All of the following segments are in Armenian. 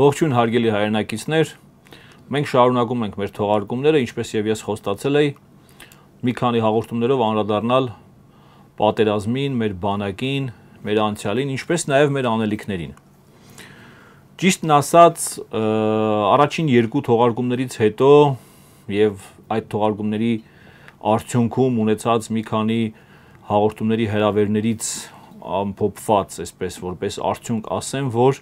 Ողջույն հարգելի հայրենակիցներ։ Մենք շարունակում ենք մեր թողարկումները, ինչպես եւ ես խոստացել էի, մի քանի հաղորդումներով անդրադառնալ պատերազմին, մեր բանակին, մեր անցյալին, ինչպես նաեւ մեր անելիքներին։ Ճիշտն ասած, առաջին երկու թողարկումներից հետո եւ այդ թողարկումների արդյունքում ունեցած մի քանի հաղորդումների հրավերներից ամփոփված, այսպես որպես արդյունք ասեմ, որ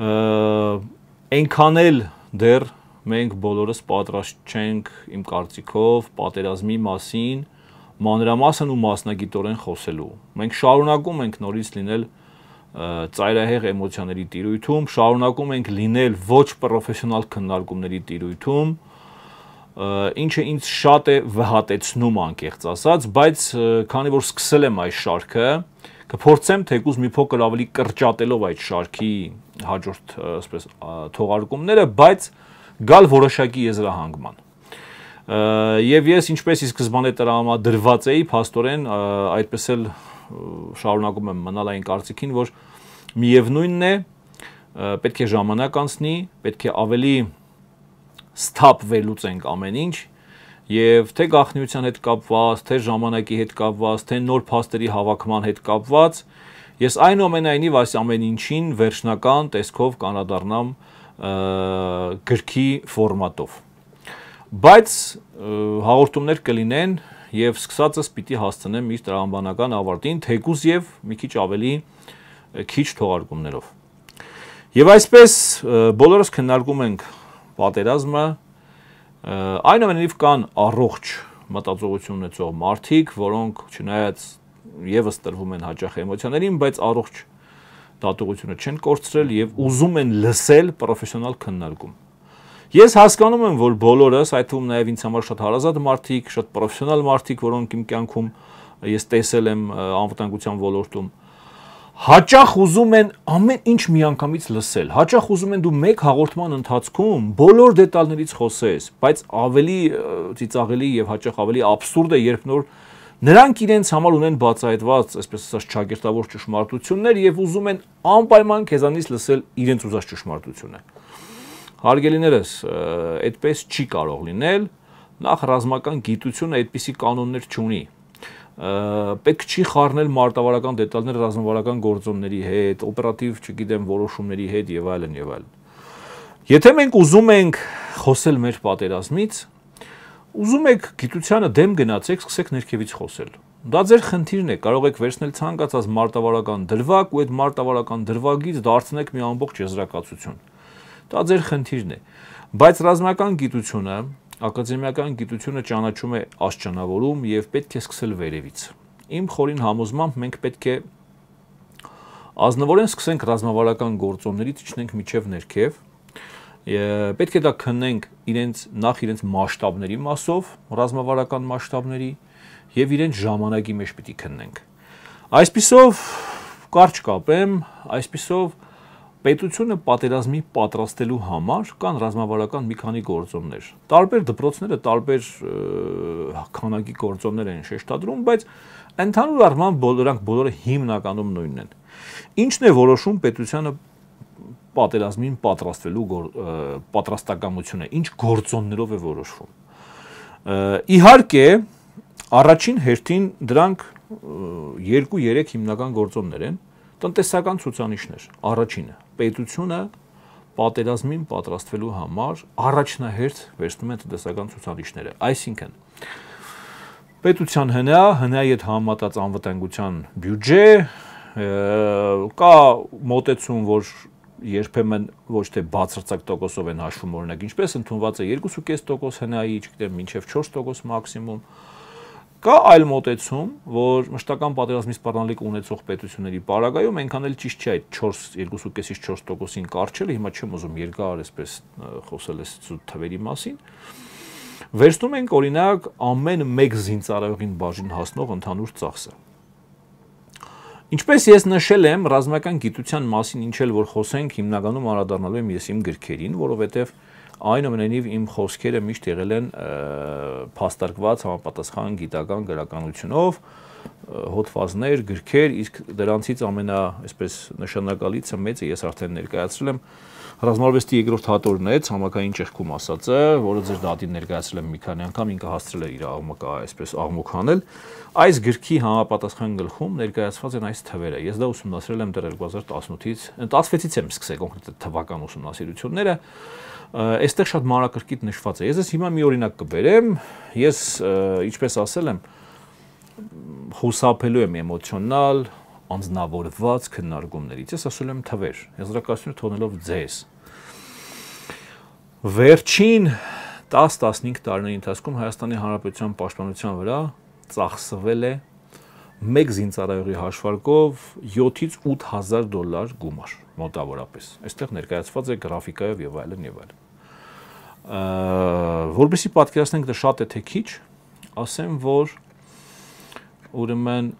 այնքան էլ դեռ մենք բոլորս պատրաստ չենք իմ կարծիքով պատերազմի մասին մանրամասն ու մասնագիտորեն խոսելու։ Մենք շարունակում ենք նորից լինել ծայրահեղ էմոցիաների տիրույթում, շարունակում ենք լինել ոչ պրոֆեսիոնալ քննարկումների տիրույթում, ինչը ինձ շատ է վհատեցնում անկեղծ ասած, բայց քանի որ սկսել եմ այս շարքը, Կփորձեմ թեկուզ մի փոքր ավելի կրճատելով այդ շարքի հաջորդ, ասպես, թողարկումները, բայց գալ որոշակի եզրահանգման։ Եվ ես ինչպես ի սկզբանե տրամադրված էի, փաստորեն այդպես էլ շարունակում եմ մնալ այն կարծիքին, որ միևնույնն է, պետք է ժամանակ անցնի, պետք է ավելի ստապ վերլուծենք ամեն ինչ եւ թե գաղտնիության հետ կապված, թե ժամանակի հետ կապված, թե նոր փաստերի հավաքման հետ կապված, ես այնուամենայնիվ այս ամեն ինչին վերջնական տեսքով կանադառնամ գրքի ֆորմատով։ Բայց հաղորդումներ կլինեն եւ սկսածս պիտի հասցնեմ իր տրամաբանական ավարտին, թեկուզ եւ մի քիչ ավելի քիչ թողարկումներով։ Եվ այսպես բոլորս քննարկում ենք պատերազմը Այնուամենայնիվ կան առողջ մտածողություն ունեցող մարդիկ, որոնք չնայած եւս տրվում են հաճախ էմոցիաներին, բայց առողջ դատողությունը չեն կորցրել եւ ուզում են լսել պրոֆեսիոնալ քննարկում։ Ես հասկանում եմ, որ բոլորս, այդ թվում նաև ինձ համար շատ հարազատ մարդիկ, շատ պրոֆեսիոնալ մարդիկ, որոնք իմ կյանքում ես տեսել եմ անվտանգության ոլորտում, Հաճախ ուզում են ամեն ինչ միանգամից լսել։ Հաճախ ուզում են դու մեկ հաղորդման ընթացքում բոլոր դետալներից խոսես, բայց ավելի ծիծաղելի եւ հաճախ ավելի абսուրդ է, երբ նոր Նրանք իրենց համար ունեն բացահայտված, այսպես ասած, ճագերտավոր ճշմարտություններ եւ ուզում են անպայման քեզանից լսել իրենց ուզած ճշմարտությունը։ Հարգելիներս, այդպես չի կարող լինել։ Նախ ռազմական գիտությունը այդպիսի կանոններ չունի պետք չի խառնել մարտավարական դետալներ ռազմավարական գործոնների հետ, օպերատիվ, չգիտեմ, որոշումների հետ եւ այլն եւ այլն։ Եթե մենք ուզում ենք խոսել մեր պատերազմից, ուզում եք գիտությանը դեմ գնացեք, սկսեք ներքևից խոսել։ Դա ձեր խնդիրն է, կարող եք վերցնել ցանկացած մարտավարական դրվագ ու այդ մարտավարական դրվագից դարձնեք մի ամբողջ եզրակացություն։ Դա ձեր խնդիրն է։ Բայց ռազմական գիտությունը ակադեմիական գիտությունը ճանաչում է աշճանավորում եւ պետք է սկսել վերևից։ Իմ խորին համոզմամբ մենք պետք է ազնվորեն սկսենք ռազմավարական գործոններից իջնենք միջև ներքև։ Պետք է դա քննենք իրենց նախ իրենց մասշտաբների մասով, ռազմավարական մասշտաբների եւ իրենց ժամանակի մեջ պիտի քննենք։ Այսպիսով կարճ կապեմ, այսպիսով Պետությունը պատերազմի պատրաստելու համար կան ռազմավարական մի քանի գործոններ։ Տարբեր դպրոցները տարբեր քանակի գործոններ են շեշտադրում, բայց ընդհանուր առմամբ բոլորանք բոլորը հիմնականում նույնն են։ Ինչն է որոշում պետությունը պատերազմին պատրաստվելու պատրաստակամությունը, ինչ գործոններով է որոշվում։ Իհարկե, առաջին հերթին դրանք 2-3 հիմնական գործոններ են տնտեսական ցուցանիշներ առաջինը պետությունը պատերազմին պատրաստվելու համար առաջնահերթ վերցնում է տնտեսական ցուցանիշները։ Այսինքն պետության հնա, հնայի հետ համատած անվտանգության բյուջե կա մոտեցում, որ երբեմն ոչ թե բացարձակ տոկոսով են հաշվում, օրինակ ինչպես ընդունված է 2.5% հնայի, չգիտեմ, ոչ թե 4% մաքսիմում, Կա այլ մոտեցում, որ մշտական պատերազմի սպառնալիք ունեցող պետությունների պարագայում այնքան էլ ճիշտ չէ այդ 4 2.5-ից 4%-ին կարճելը, հիմա չեմ ուզում երկար այսպես խոսել այս ծուտ թվերի մասին։ Վերցնում ենք օրինակ ամեն 1 զինծառայողին բաժին հասնող ընդհանուր ծախսը։ Ինչպես ես նշել եմ, ռազմական գիտության մասին ինչ էլ որ խոսենք, հիմնականում անդրադառնալու եմ ես իմ գրքերին, որովհետև որ Այնուամենայնիվ իմ խոսքերը միշտ եղել են փաստարկված համապատասխան գիտական գրականությունով հոդվածներ, գրքեր, իսկ դրանցից ամենա, այսպես նշանակալիցը մեծը ես արդեն ներկայացրել եմ Ռազմարվեստի երկրորդ հատորն է, համակային ճեղքում ասածը, որը ձեր դատին ներկայացրել եմ մի քանի անգամ, ինքը հասցրել է իր աղմուկա, այսպես աղմուկանել։ Այս գրքի համապատասխան գլխում ներկայացված են այս թվերը։ Ես դա ուսումնասիրել եմ դեռ 2018-ից, 16-ից եմ սկսել կոնկրետ թվական ուսումնասիրությունները այստեղ շատ մանրակրկիտ նշված է։ Ես ես հիմա մի օրինակ կբերեմ։ Ես ինչպես ասել եմ, հուսափելու եմ էմոցիոնալ, անznավորված քննարկումներից։ Ես ասել եմ թվեր, եզրակացությունը թողնելով ձեզ։ Վերջին 10-15 տարիների ընթացքում Հայաստանի Հանրապետության պաշտպանության վրա ծախսվել է մեկ զինծառայողի հաշվարկով 7-ից 8000 դոլար գումար մոտավորապես։ Այստեղ ներկայացված է գրաֆիկայով եւ այլն եւ այլն։ Որբեսի պատկերացնենք դա շատ է թե քիչ, ասեմ, որ ուրեմն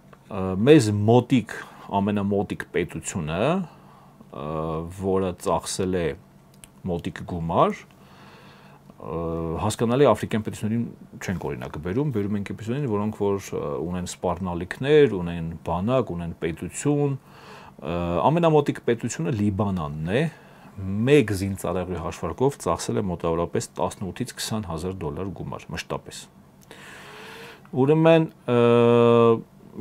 մեզ մոտիկ ամենամոտիկ պետությունը, որը ծախսել է մոտիկ գումար, հասկանալի աֆրիկյան պետություններին չեն օրինակը բերում, բերում են կեպիսներին, որոնք որ ունեն սպառնալիքներ, ունեն բանակ, ունեն պետություն։ Ամենամոտիկ պետությունը Լիբանանն է, մեկ զինծառայողի հաշվարկով ծախսել է մոտավորապես 18-ից 20 հազար դոլար գումար մշտապես։ Ուրեմն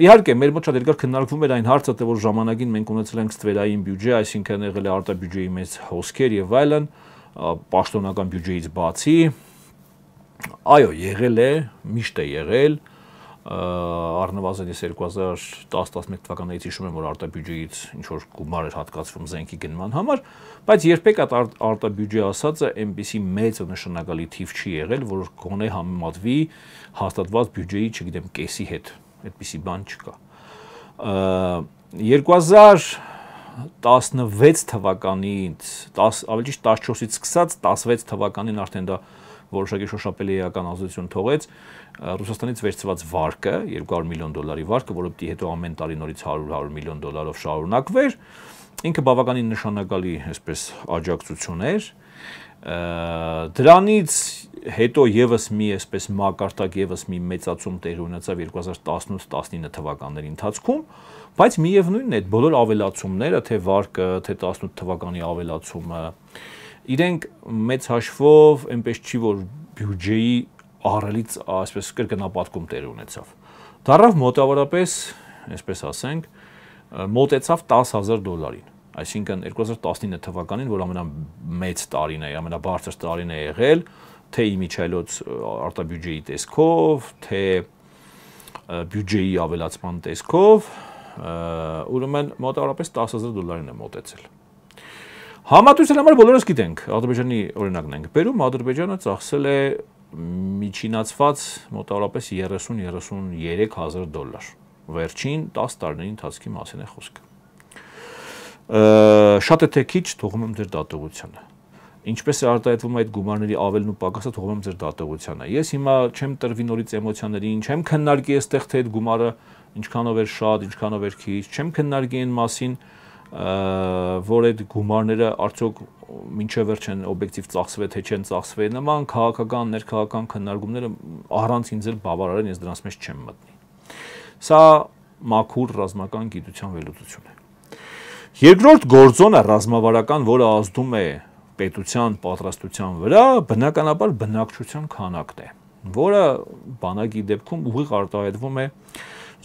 իհարկե մեր մոտ շատ երկար քննարկվում էր այն հարցը, թե որ ժամանակին մենք ունեցել ենք ստվերային բյուջե, այսինքն եղել է արտաբյուջեի մեծ հոսքեր եւ այլն, այլ պաշտոնական բյուջեից բացի այո, եղել է, միշտ է եղել առնվազն ես 2010-11 թվականներից հիշում եմ, որ արտաբյուջեից ինչ որ գումար էր հատկացվում զենքի գնման համար, բայց երբեք այդ արտաբյուջե ասածը այնպիսի մեծ ու նշանակալի թիվ չի եղել, որ գոնե համեմատվի հաստատված բյուջեի, չգիտեմ, կեսի հետ։ Այդպիսի բան չկա։ 2000 16 թվականից, 10 ավելի ճիշտ 14-ից սկսած 16 թվականին արդեն դա որոշակի շոշափելի էական ազդեցություն թողեց Ռուսաստանից վերցված վարկը 200 միլիոն դոլարի վարկը, որը պիտի հետո ամեն տարի նորից 100-100 միլիոն դոլարով շարունակվեր, ինքը բավականին նշանակալի, այսպես, աջակցություն էր դրանից հետո եւս մի այսպես մակարդակ եւս մի մեծացում տեղ ունեցավ 2018-19 թվականների ընթացքում, բայց միևնույնն է այդ բոլոր ավելացումները, թե վարկը, թե 18 թվականի ավելացումը, իրենք մեծ հաշվով այնպես չի որ բյուջեի առելից այսպես կրկնապատկում տեղ ունեցավ։ Դարավ մոտավորապես, այսպես ասենք, մոտեցավ 10000 դոլարին Այսինքն 2019 թվականին, որ ամենամեծ տարին է, ամենաբարձր տարին է եղել, թե իմիջայլոց արտաբյուջեի տեսքով, թե բյուջեի ավելացման տեսքով, ուրեմն մոտավորապես 10000 դոլարին է մոտեցել։ Համատուցել համար բոլորս գիտենք, Ադրբեջանի օրինակն ենք բերում, Ադրբեջանը ծախսել է միջինացված մոտավորապես 30-33000 դոլար։ Վերջին 10 տարիների ընթացքի մասին է խոսքը շատ է թե քիչ թողում եմ ձեր դատողությանը ինչպես է արտահայտվում այդ գումարների ավելն ու պակասը թողում եմ ձեր դատողությանը։ Ես հիմա չեմ տրվի նորից էմոցիաների, չեմ քննարկի այստեղ թե այդ գումարը ինչքանով է շատ, ինչքանով է քիչ, չեմ քննարկի այն մասին, որ այդ գումարները արդյոք մինչև վերջ են օբյեկտիվ ծախսվել թե չեն ծախսվել։ Նման քաղաքական, ներքաղաքական քննարկումները առանց ինձ էլ բավարարեն, ես դրանց մեջ չեմ մտնի։ Սա մաքուր ռազմական գիտության վերլուծություն է։ Երկրորդ գործոնը ռազմավարական, որը ազդում է պետության պատրաստության վրա, բնականաբար բնակչության քանակն է, որը բանակի դեպքում ուղիղ արտահայտվում է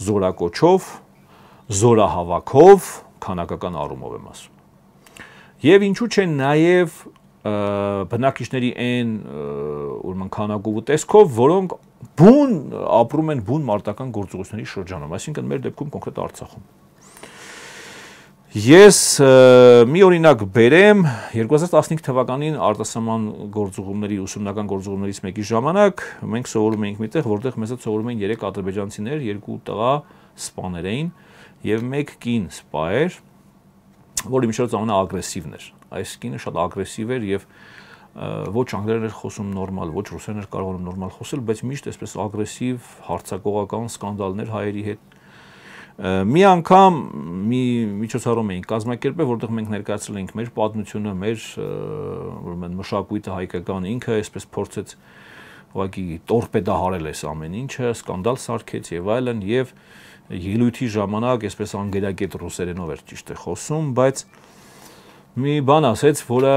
զորակոչով, զորահավաքով, քանակական առումով եմ ասում։ Եվ ինչու՞ չէ նաև բնակիչների այն ուրեմն քանակով ու տեսքով, որոնք բուն ապրում են բուն մարտական գործողությունների շրջանում, այսինքն մեր դեպքում կոնկրետ Արցախում։ Ես մի օրինակ բերեմ 2015 թվականին արտասահման գործողումների ուսումնական գործողումներից մեկի ժամանակ մենք սովորում էինք միտեղ, որտեղ մեզ սովորում էին 3 ադրբեջանցիներ, 2 տղա սպաներ էին եւ 1 կին սպա էր, որի միջոցով ամենաագրեսիվն էր։ Այս կինը շատ ագրեսիվ էր եւ ոչ անգլերեն էր խոսում նորմալ, ոչ ռուսերեն էր կարողանում նորմալ խոսել, բայց միշտ այսպես ագրեսիվ, հարցակողական սկանդալներ հայերի հետ Մի անգամ մի միջոցառում էին կազմակերպել, որտեղ մենք ներկայացրել էինք մեր պատմությունը, մեր ուրեմն մշակույթը հայկական ինքը այսպես փորձեց ուղղակի տորպեդահարել այս ամեն ինչը, սկանդալ սարքեց եւ այլն եւ ելույթի ժամանակ այսպես անգերակետ ռուսերենով էր ճիշտ է խոսում, բայց մի բան ասեց, որը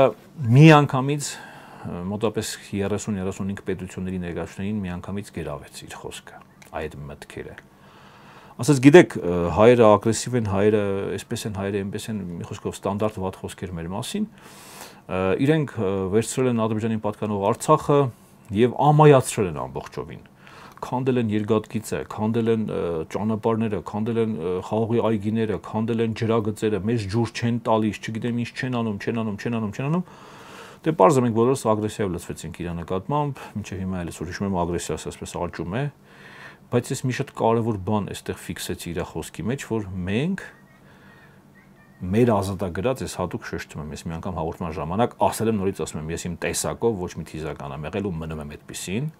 մի անգամից մոտապես 30-35 պետությունների ներկայացնային մի անգամից գերավեց իր խոսքը այդ մտքերը ասած գիտեք հայերը ագրեսիվ են, հայերը այսպես են, հայերը այնպես են, մի խոսքով ստանդարտ վատ խոսքեր մեր մասին։ Իրենք վերցրել են Ադրբեջանին պատկանող Արցախը եւ ամայացրել են ամբողջովին քանդել են երկաթգիծը, քանդել են ճանապարհները, քանդել են խաղողի այգիները, քանդել են ջրագծերը, մեզ ջուր չեն տալիս, չգիտեմ ինչ չեն անում, չեն անում, չեն անում, չեն անում։ Դե բարձր մենք բոլորս ագրեսիայով լցվեցինք իր նկատմամբ, ինչեւ հիմա էլ ես ուրիշում եմ ագրեսիա ասես պես աճում է։ ա, Բայց ես մի շատ կարևոր բան էստեղ ֆիքսեցի իր խոսքի մեջ, որ մենք մեր ազատագրած ես հատուկ շեշտում եմ, ես մի անգամ հաղորդման ժամանակ ասել եմ նորից ասում եմ, ես իմ տեսակով ոչ մի թիզական եմ եղել ու մնում եմ այդպեսին,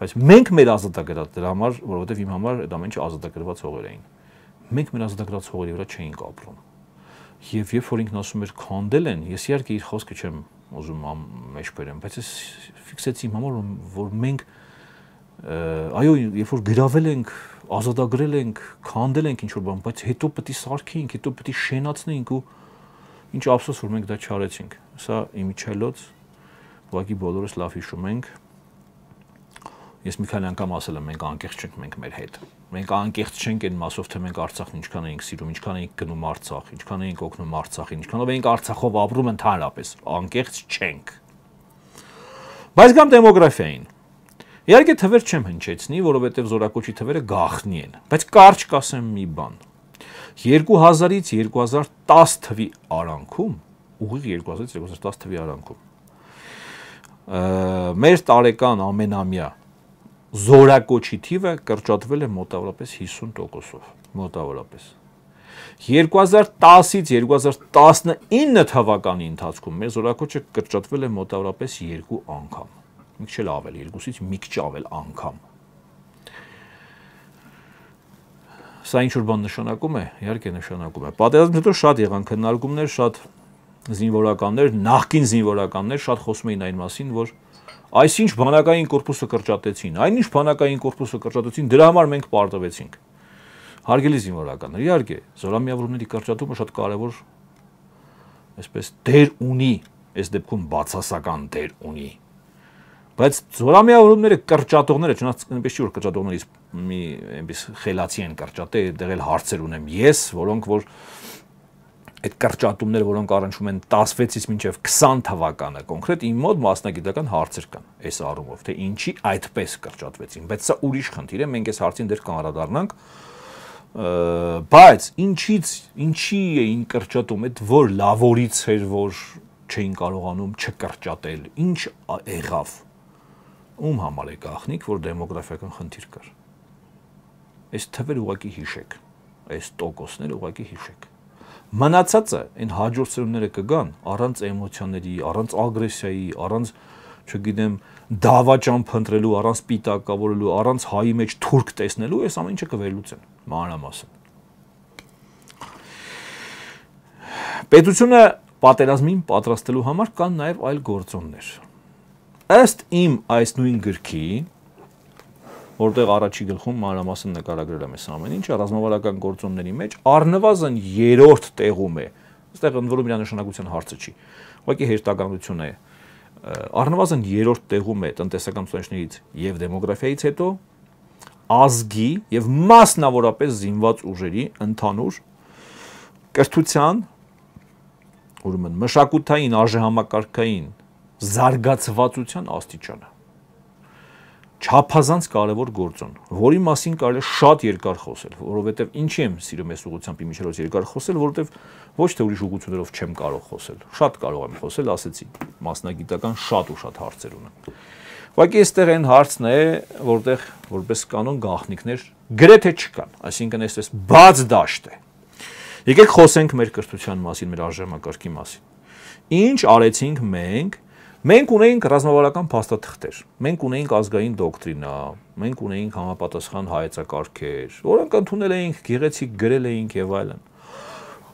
բայց մենք մեր ազատագրած դրա համար, որովհետև իմ համար այդ ամենը ազատագրված հողեր էին։ Մենք մեր ազատագրած հողերի վրա չէինք ապրում։ Եվ երբ որ ինքն ասում էր քանդել են, ես իհարկե իր խոսքը չեմ ուզում մեջ բերեմ, բայց ես ֆիքսեցի իմ համար որ մենք այո, երբ որ գրավել ենք, ազատագրել ենք, քանդել ենք ինչ որ բան, բայց հետո պետք է սարքեինք, հետո պետք է շենացնեինք ու ինչ ափսոս որ մենք դա չարեցինք։ Սա իմիջելոց ուղղակի բոլորս լավ հիշում ենք։ Ես մի քանի անգամ ասել եմ, մենք անկեղծ չենք մենք մեր հետ։ Մենք անկեղծ չենք այն մասով, թե մենք Արցախն ինչքան էինք սիրում, ինչքան էինք գնում Արցախ, ինչքան էինք օգնում Արցախին, ինչքանով էինք Արցախով ապրում ընդհանրապես։ Անկեղծ չենք։ Բայց գամ դեմոգրաֆիային Իհարկե թվեր չեմ հնչեցնի, որովհետև զորակոչի թվերը գախնի են, բայց կարճ կասեմ մի բան։ 2000-ից 2010 թվի արանքում, ուղիղ 2000-ից 2010 թվի արանքում մեր տարեկան ամենամյա զորակոչի թիվը կրճատվել է մոտավորապես 50%-ով, մոտավորապես 2010-ից 2019 թվականի ընթացքում մեր զորակոչը կրճատվել է մոտավորապես 2 անգամ մի քիչ էլ ավելի, երկուսից մի քիչ ավել անգամ։ Սա ինչ որ բան նշանակում է, իհարկե նշանակում է։ Պատերազմից հետո շատ եղան քննարկումներ, շատ զինվորականներ, նախկին զինվորականներ շատ խոսում էին այն մասին, որ այսինչ բանակային կորպուսը կրճատեցին, այնինչ բանակային կորպուսը կրճատեցին, դրա համար մենք պարտվեցինք։ Հարգելի զինվորականներ, իհարկե, զորամիավորների կրճատումը շատ կարևոր այսպես դեր ունի, այս դեպքում բացասական դեր ունի Բայց զորամիավորումները կրճատողները, չնայած այնպես չի որ կրճատողներից մի այնպես խելացի են կրճատե, դեղել հարցեր ունեմ ես, որոնք որ այդ կրճատումները, որոնք առնչվում են 16-ից մինչև 20 թվականը, կոնկրետ իմ մոտ մասնագիտական հարցեր կան այս առումով, թե ինչի այդպես կրճատվեցին, բայց սա ուրիշ խնդիր է, մենք այս հարցին դեռ կանրադառնանք, բայց ինչից ինչի էին կրճատում այդ որ լավորից էր որ չէին կարողանում չկրճատել ինչ եղավ ում համար է գախնիկ, որ դեմոգրաֆիական խնդիր կար։ Այս թվեր ուղակի հիշեք, այս տոկոսները ուղակի հիշեք։ Մնացածը այն հաջորդ սերունդները կգան առանց էմոցիաների, առանց ագրեսիայի, առանց չգիտեմ, դավաճան փնտրելու, առանց պիտակավորելու, առանց հայի մեջ թուրք տեսնելու, այս ամեն ինչը կվերլուծեն մանրամասն։ Պետությունը պատերազմին պատրաստելու համար կան նաև այլ գործոններ Ըստ իմ այս նույն գրքի, որտեղ առաջի գլխում մանրամասն նկարագրել եմ այս ամեն ինչը, ռազմավարական գործոնների մեջ առնվազն 3-րդ տեղում է։ Այստեղ ընդ որում իր նշանակության հարցը չի։ Ուղղակի հերթականություն է։ Առնվազն 3-րդ տեղում է տնտեսական ցուցիչներից եւ դեմոգրաֆիայից հետո ազգի եւ մասնավորապես զինված ուժերի ընդհանուր կրթության ուրեմն մշակութային արժեհամակարգային զարգացվածության աստիճանը չափազանց կարևոր գործոն, որի մասին կարելի է շատ երկար խոսել, որովհետև ինչի եմ սիրում այս ուղղությամբ իմ միջոցով երկար խոսել, որովհետև ոչ թե ուրիշ ուղղություններով չեմ կարող խոսել։ Շատ կարող եմ խոսել, ասեցի, մասնագիտական շատ ու շատ հարցեր ունեմ։ Ուղղակի այստեղ այն հարցն է, որտեղ որպես կանոն գաղտնիքներ գրեթե չկան, այսինքն այսպես բաց դաշտ է։ Եկեք խոսենք մեր կրթության մասին, մեր արժեմակարգի մասին։ Ինչ արեցինք մենք Մենք ունենք ռազմավարական փաստաթղթեր, մենք ունենք ազգային դոկտրինա, մենք ունենք համապատասխան հայեցակարգեր, որոնք ընդունել էինք, գեղեցիկ գրել էինք եւ այլն։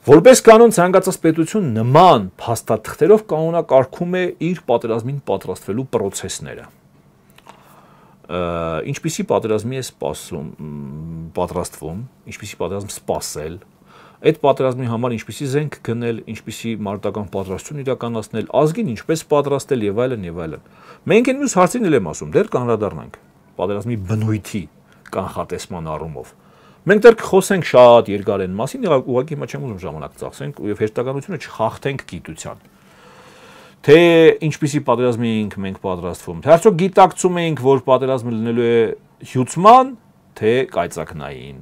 Որպես կանոն ցանկացած պետություն նման փաստաթղթերով կանոնակարգում է իր պատերազմին պատրաստվելու process-ները։ Ինչպիսի պատերազմի է սպասում, պատրաստվում, ինչպիսի պատերազմ սպասել, այդ պատերազմի համար ինչպիսի զենք գնել, ինչպիսի մարտական պատրաստություն իրականացնել, ազգին ինչպես պատրաստել եւ այլն եւ այլն։ Մենք այն մյուս հարցին էլ եմ ասում, դեռ կանրադառնանք պատերազմի բնույթի կանխատեսման առումով։ Մենք դեռ կխոսենք շատ երկար այն մասին, ուղղակի հիմա չեմ ուզում ժամանակ ծախսենք եւ հերթականությունը չխախտենք գիտության թե ինչպիսի պատերազմ էինք մենք պատրաստվում։ Թե արդյոք գիտակցում էինք, որ պատերազմը լինելու է հյուսման, թե կայծակնային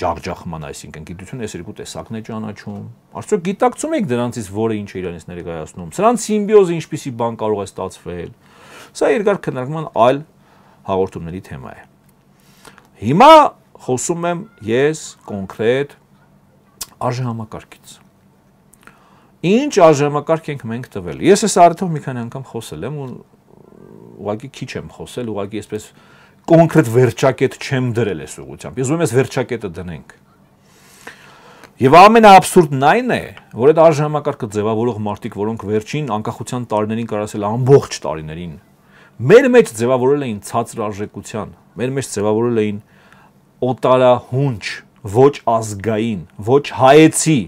ջախջախման, այսինքն գիտությունը այս երկու տեսակն է ճանաչում։ Արդյոք գիտակցում եք դրանցից որը ինչ է իրենից ներկայացնում։ Սրանց սիմբիոզը ինչպիսի բան կարող է ստացվել։ Սա երկար քննարկման այլ հաղորդումների թեմա է։ Հիմա խոսում եմ ես կոնկրետ արժեհամակարգից։ Ինչ արժեհամակարգ ենք մենք տվել։ Ես այս առիթով մի քանի անգամ խոսել եմ ու ուղղակի քիչ եմ խոսել, ուղղակի այսպես կոնկրետ վերջակետ չեմ դրել այս ուղությամբ։ Ես ուզում եմ այս վերջակետը դնենք։ Եվ ամենաաբսուրդն այն է, որ այդ արժանամակարգը ձևավորող մարդիկ, որոնք վերջին անկախության տարիներին կարասել ամբողջ տարիներին, մեր մեջ ձևավորել էին ցածր արժեքության, մեր մեջ ձևավորել էին օտարահունչ, ոչ ազգային, ոչ հայեցի։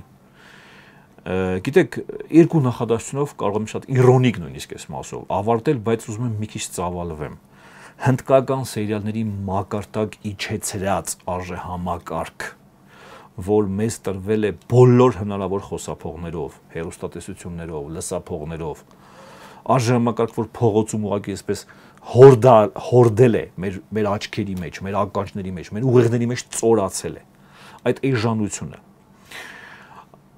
Գիտեք, երկու նախադասությունով կարող եմ շատ իրոնիկ նույնիսկ այս մասով ավարտել, բայց ուզում եմ մի քիչ ծավալվեմ հնդկական սերիալների մակարդակ իջեցրած արժեհամակարգ, որ մեզ տրվել է բոլոր հնարավոր խոսափողներով, հերոստատեսություններով, լսափողներով, արժեհամակարգ, որ փողոցում ուղակի այսպես հորդա հորդել է մեր մեր աչքերի մեջ, մեր ականջների մեջ, մեր ուղեղների մեջ ծորացել է այդ էժանությունը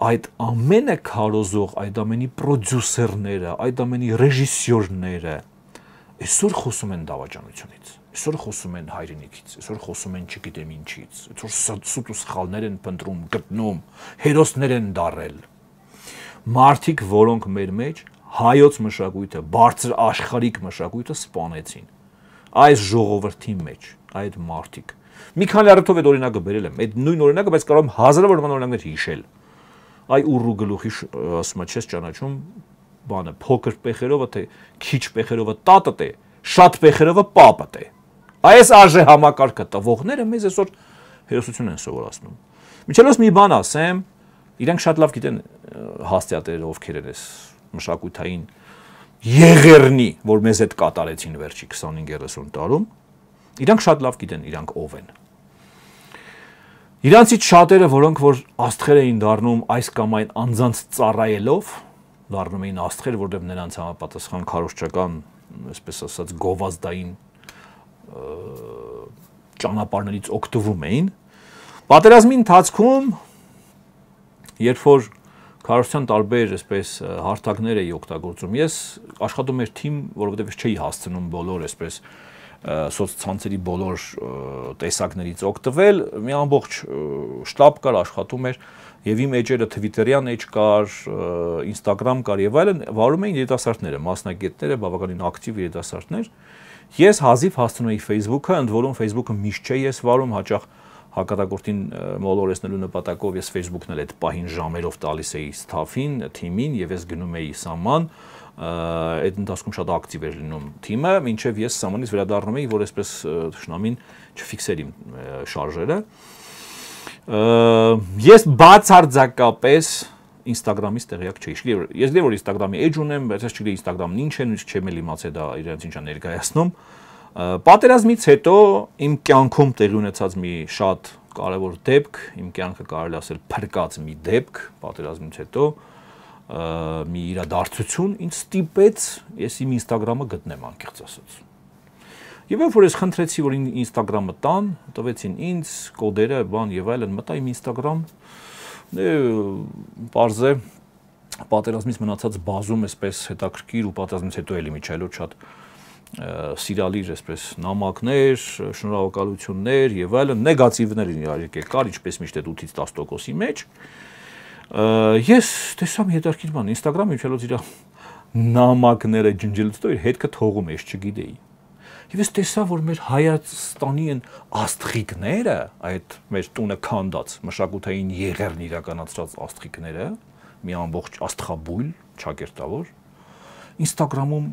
այդ ամենը քարոզող այդ ամենի պրոդյուսերները, այդ ամենի ռեժիսորները, այսօր խոսում են դավաճանությունից, այսօր խոսում են հայրենիքից, այսօր խոսում են չգիտեմ ինչից, այսօր սուտ ու սխալներ են փնտրում, գտնում, հերոսներ են դարել։ Մարդիկ, որոնք մեր մեջ հայոց մշակույթը, բարձր աշխարհիկ մշակույթը սպանեցին այս ժողովրդի մեջ, այդ մարդիկ։ Մի քանի առիթով այդ օրինակը բերել եմ, այդ նույն օրինակը, բայց կարող եմ հազարավոր նման օրինակներ հիշել։ Այ ուռու գլուխի ասում է, չես ճանաչում, բանը փոքր պեխերովը թե քիչ պեխերովը տատը թե շատ պեխերովը պապը թե այս արժե համակարգը տվողները մեզ այսօր հերոսություն են սովորացնում միջելոս մի բան ասեմ իրենք շատ լավ գիտեն հաստատերը ովքեր են այս մշակութային եղերնի որ մեզ այդ կատարեցին վերջի 25-30 տարում իրանք շատ լավ գիտեն իրանք ով են Իրանցից շատերը, որոնք որ աստղեր էին դառնում այս կամ այն անձանց ծառայելով, վառնում էին աստղեր, որտեղ նրանց համապատասխան քարոշչական, այսպես ասած, գովազդային ճանապարհներից օգտվում էին։ Պատերազմի ընթացքում երբ որ քարոշչական տարբեր այսպես հարթակներ էի օգտագործում, ես աշխատում էր թիմ, որովհետև չէի հասցնում բոլոր այսպես սոցցանցերի բոլոր տեսակներից օգտվել, մի ամբողջ շտաբ կար աշխատում էր եւ իմ էջերը Twitter-յան էջ կար, Instagram կար եւ այլն, վարում էին երիտասարդները, մասնագետները, բավականին ակտիվ երիտասարդներ։ Ես հազիվ հասցնում էի Facebook-ը, ընդ որում Facebook-ը միշտ չէ ես վարում, հաճախ հակատակորդին մոլորեսնելու նպատակով ես Facebook-ն էլ այդ պահին ժամերով տալիս էի ստաֆին, թիմին եւ ես գնում էի սաման, այդ ընթացքում շատ ակտիվ էր լինում թիմը, ինչեւ ես սամանից վերադառնում էի, որ այսպես ճշնամին չֆիքսեր իմ շարժերը։ Ես բացարձակապես Instagram-ից տեղյակ չէի։ Իհարկե, ես դեռ որ Instagram-ի edge ունեմ, բայց ես չգիտեի Instagram-ն ինչ է, նույնիսկ չեմ էլ իմացել դա իրենց ինչա ներկայացնում։ Պատերազմից հետո իմ կյանքում տեղի ունեցած մի շատ կարևոր դեպք, իմ կյանքը կարելի ասել փրկած մի դեպք պատերազմից հետո մի իրադարձություն ինձ ստիպեց ես իմ Instagram-ը գտնեմ անկեղծ ասած։ Եվ երբ որ ես խնդրեցի, որ Instagram-ը տան, տվեցին ինձ կոդերը, բան եւ այլն, մտա իմ Instagram, բարձե դե, պատերազմից մնացած բազում էսպես հետաքրքիր ու պատերազմից հետո էլի միջայլոց շատ սիրալիր այսպես նամակներ, շնորհակալություններ եւ այլն նեգատիվներ իհարկե կար, ինչպես միշտ այդ 8-ից 10%-ի մեջ։ Ես տեսա մի հետաքրքիր բան, Instagram-ը միջելոց իր նամակները ջնջելուց հետո իր հետքը թողում է, ես չգիտեի։ Եվ ես տեսա, որ մեր Հայաստանի են աստղիկները, այդ մեր տունը քանդած մշակութային եղերն իրականացրած աստղիկները, մի ամբողջ աստղաբույլ, ճակերտավոր, Instagram-ում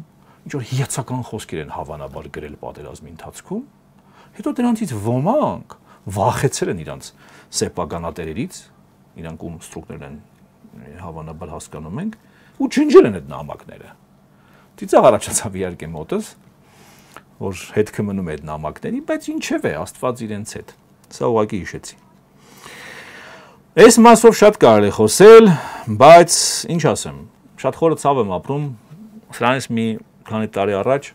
ինչ որ հիացական խոսքեր են հավանաբար գրել պատերազմի ընթացքում, հետո դրանից ոմանք վախեցել են իրանց սեփականատերերից, իրանք ում ստրուկներն են հավանաբար հասկանում ենք, ու ջնջել են այդ նամակները։ Ծիծաղ առաջացավ իհարկե մոտս, որ հետքը մնում է այդ նամակների, բայց ինչև է Աստված իրենց հետ։ Սա ուղակի հիշեցի։ Այս մասով շատ կարելի խոսել, բայց ինչ ասեմ, շատ խորը ցավ եմ ապրում, սրանից մի քանի տարի առաջ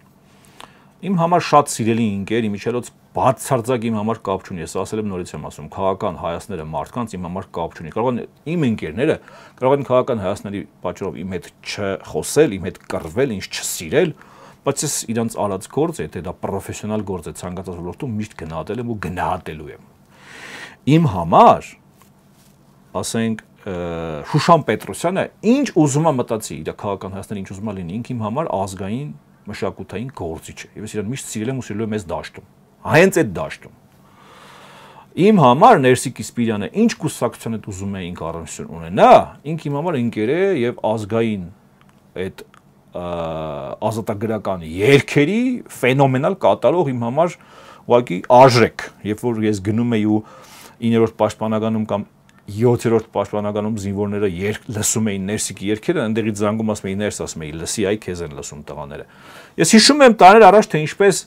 իմ համար շատ սիրելի ընկեր, իմ իջելոց բացարձակ իմ համար կապ չունի, ես ասել եմ նորից եմ ասում, քաղաքական հայացները մարդկանց իմ համար կապ չունի։ Կարող են իմ ընկերները կարող են քաղաքական հայացների պատճառով իմ հետ չխոսել, իմ հետ կռվել, ինձ չսիրել, չ բայց ես իրանց արած գործը, եթե դա պրոֆեսիոնալ գործ է ցանկացած ոլորտում, միշտ գնահատել եմ ու գնահատելու եմ։ Իմ համար ասենք Շուշան Պետրոսյանը ինչ ուզում է մտածի, իր քաղաքական Հայաստանը ինչ ուզում է լինի, ինքն իմ համար ազգային մշակութային գործիչ է։ Եվ ես իրան միշտ սիրել եմ ու սիրել եմ այս դաշտում։ Հենց այդ դաշտում։ Իմ համար Ներսիկ Իսպիրյանը ինչ կուսակցության հետ ուզում է ինք առնչություն ունենա, ինք իմ համար ընկեր է եւ ազգային այդ ազատագրական երկերի ֆենոմենալ կատարող իմ համար ուղղակի արժեք, երբ որ ես գնում եի ու 9-րդ պաշտպանականում կամ 7-րդ պաշտպանականում զինվորները երկ լսում էին ներսիկի երգերը, այնտեղից զանգում ասում էին ներս, ասում էին լսի, այ քեզ են լսում տղաները։ Ես հիշում եմ տարեր առաջ թե ինչպես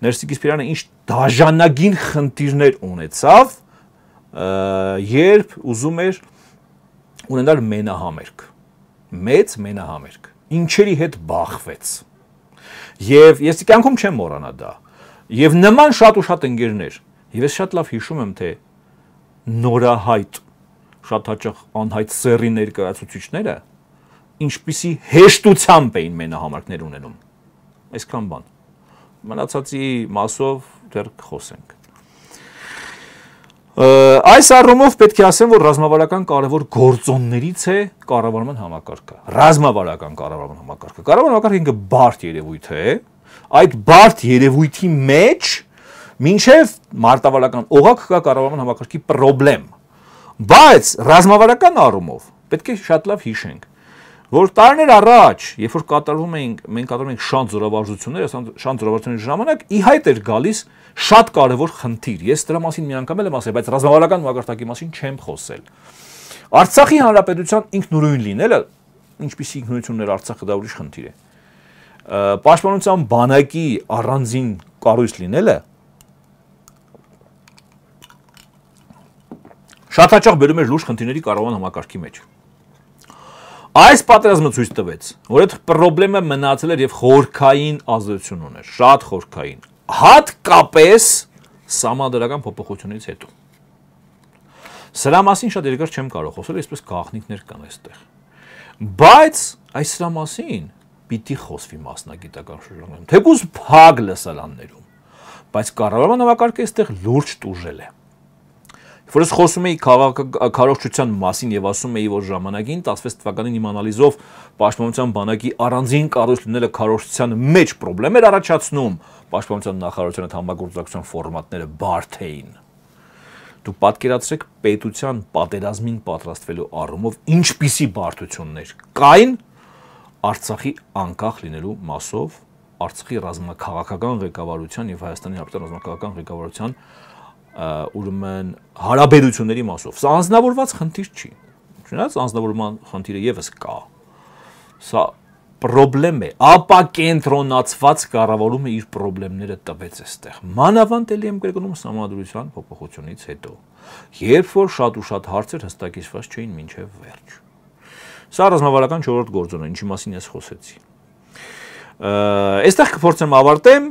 Ներսիկ Իսպիրյանը ինչ դաժանագին խնդիրներ ունեցավ, երբ ուզում էր ունենալ մենահամերգ։ Մեծ մենահամերգ ինչերի հետ բախվեց։ Եվ ես կյանքում չեմ մոռանա դա։ Եվ նման շատ ու շատ ընկերներ։ Եվ ես շատ լավ հիշում եմ, թե նորահայտ շատ հաճախ անհայտ սերի ներկայացուցիչները ինչպիսի հեշտությամբ էին մենահամարքներ ունենում։ Այսքան բան։ Մնացածի մասով դեռ կխոսենք։ Այս առումով պետք է ասեմ, որ ռազմավարական կարևոր գործոններից է կառավարման համակարգը։ Ռազմավարական կառավարման համակարգը։ Կառավարման համակարգը ինքը բարդ երևույթ է։ Այդ բարդ երևույթի մեջ մինչև մարտավարական օղակ կա կառավարման համակարգի խնդրեմ։ Բայց ռազմավարական առումով պետք է շատ լավ հիշենք, որ տարիներ առաջ, երբ որ կատարվում էինք, մենք կատարում էինք շանտ զորավարժություններ, ասած շանտ զորավարժությունների ժամանակ ի հայտ էր գալիս շատ կարևոր խնդիր։ Ես դրա մասին մի անգամ էլ եմ ասել, բայց ռազմավարական մագարտակի մասին չեմ խոսել։ Արցախի հանրապետության ինքնուրույն լինելը, ինչպիսի ինքնություններ Արցախը դա ուրիշ խնդիր է։ Պաշտպանության բանակի առանձին կառույց լինելը շատ հաճախ բերում էր լուրջ խնդիրների կառավարման համակարգի մեջ։ Այս պատերազմը ցույց տվեց, որ այդ խնդրը մնացել էր եւ խորքային ազդեցություն ուներ, շատ խորքային։ Հատկապես համադրական փոփոխությունից հետո։ Սրա մասին շատ երկար չեմ կարող խոսել, այսպես գաղտնիքներ կան այստեղ։ Բայց այս սրա մասին պիտի խոսվի մասնագիտական շրջանում, թեկուզ փակ լսարաններում։ Բայց կառավարման նվակարգը այստեղ լուրջ տուժել է որ ես խոսում էի քաղաքականության մասին եւ ասում էի, որ ժամանակին 16 թվականին իմ անալիզով պաշտպանության բանակի առանձին կառույց լինելը քարոշցության մեջ խնդրեմ էր առաջացնում պաշտպանության նախարարության հետ համագործակցության ֆորմատները բարդ էին։ Դու պատկերացրեք պետության պատերազմին պատրաստվելու առումով ինչպիսի բարդություններ կային Արցախի անկախ լինելու մասով Արցախի ռազմաքաղաքական ղեկավարության եւ Հայաստանի հարաբերական ռազմաքաղաքական ղեկավարության ուրեմն հարաբերությունների մասով։ Սա անznավորված խնդիր չի։ Չնայած անznավորման խնդիրը եւս կա։ Սա պրոբլեմ է, ապա կենտրոնացված կառավարումը իր պրոբլեմները տվեց էստեղ։ Մանավանդ էլի եմ կրկնում համադրության փոփոխությունից հետո, երբ որ շատ ու շատ հարցեր հստակիցված չէին մինչև վերջ։ Սա ռազմավարական 4-րդ գործոնն է, ինչի մասին ես խոսեցի։ Այստեղ կփորձեմ ավարտեմ,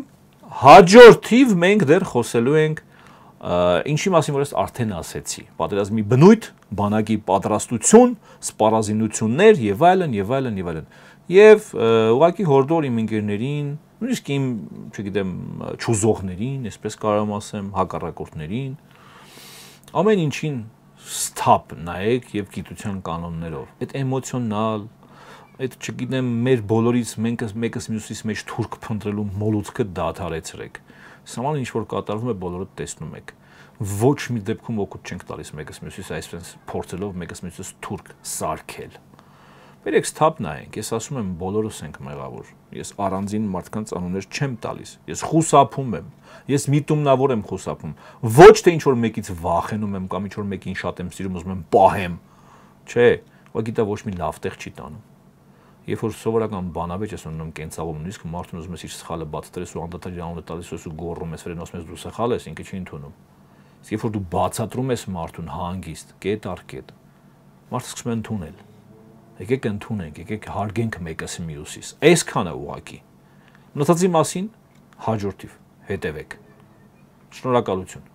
հաջորդիվ մենք դեռ խոսելու ենք ինչի մասին որ ես արդեն ասեցի պատերազմի բնույթ բանակի պատրաստություն սպառազինություններ եւ այլն եւ այլն եւ այլն եւ ուղակի հորդոր իմ ընկերներին նույնիսկ իմ չգիտեմ ճուզողներին այսպես կարամ ասեմ հակառակորդներին ամեն ինչին սթափ նայեք եւ գիտության կանոններով այդ էմոցիոնալ այդ չգիտեմ մեր բոլորից մենքս մեկս մյուսից մեջ թուրք փնտրելու մոլուցքը դադարեցրեք դա Սաման ինչ որ կատարվում է, բոլորը տեսնում եք։ Ոչ մի դեպքում օգուտ չենք տալիս մեկս մյուսից այսպես փորձելով մեկս մյուսից թուրք սարքել։ Բերեք ստապ նայենք, ես ասում եմ բոլորս ենք մեղավոր։ Ես առանձին մարդկանց անուններ չեմ տալիս։ Ես խուսափում եմ։ Ես միտումնավոր եմ խուսափում։ Ոչ թե ինչ որ մեկից վախենում եմ կամ ինչ որ մեկին շատ եմ սիրում, ուզում եմ պահեմ։ Չէ, ուղղակի դա ոչ մի լավ տեղ չի տանում։ Երբ որ սովորական բանավեճ ես ունենում կենցաղում, նույնիսկ մարդուն ուզում ես իր սխալը բաց տրես ու անդադար իր անունը տալիս ես ու գոռում ես, վերեն ասում ես դու սխալ ես, ինքը չի ընդունում։ Իսկ երբ որ դու բացատրում ես մարդուն հանգիստ, կետ առ կետ, մարդը սկսում է ընդունել։ Եկեք ընդունենք, եկեք հարգենք մեկս մյուսից։ Այսքանը ուղակի։ Մնացածի մասին հաջորդիվ հետևեք։ Շնորհակալություն։